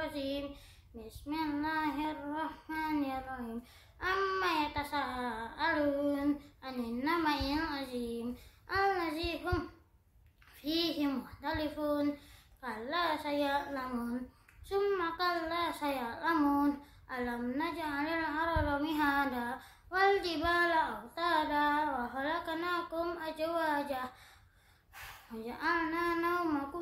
Mas melahirkan ya rohim, ama ya tasal alun, aneh nama yang asim, alazi summa kala saya alam najah alar arah romi hada, wajibalah sadar, wahala kana kum acu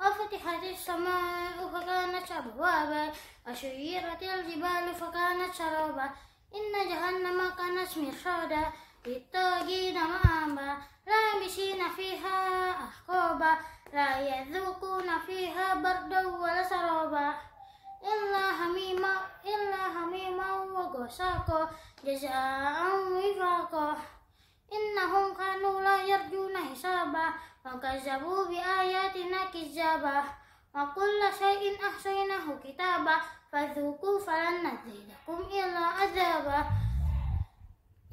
وفتحت السماء فكانت أبوابا وشيرت الجبال فكانت سرابا إن جهنم كانت مرصادا للطاغين مآبا لابسين فيها أحقابا لا يذوقون فيها بردا ولا سرابا إلا حميما إلا حميما وغساقا جزاء وفاقا يرجون حسابا وكذبوا بآياتنا كذابا وكل شيء أحصيناه كتابا فذوقوا فلن نزيدكم إلا عذابا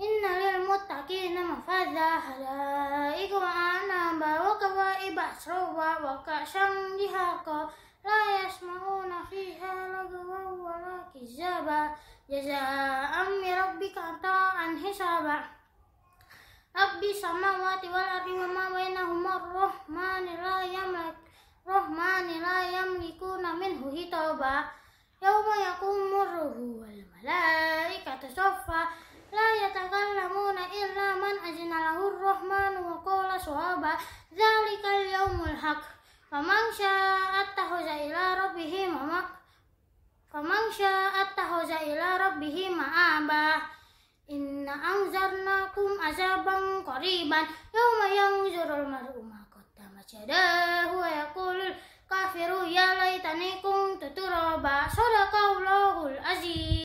إن للمتقين مفازا حدائق وأعنابا وكوائب أسربا وكأسا دهاقا لا يسمعون فيها لغوا ولا كذابا جزاء من ربك عطاء حسابا Rabbi samawati wal ardi wa ma bainahuma rahmani la yamlik rahmani la yamlikuna minhu hitaba yauma yaqumu ruhu wal malaikatu saffa la yatakallamuna illa man ajna lahu rahman wa qala sahaba dzalikal yaumul haq faman syaa'a attakhadha ila rabbih ma'a faman syaa'a attakhadha ila rabbihi ma'aba inna anzarnakum azaban qariban yawma yanzurul mar'u ma qaddamat yadahu wa yaqulul kafiru ya laitani kuntu turaba sadaqallahul azim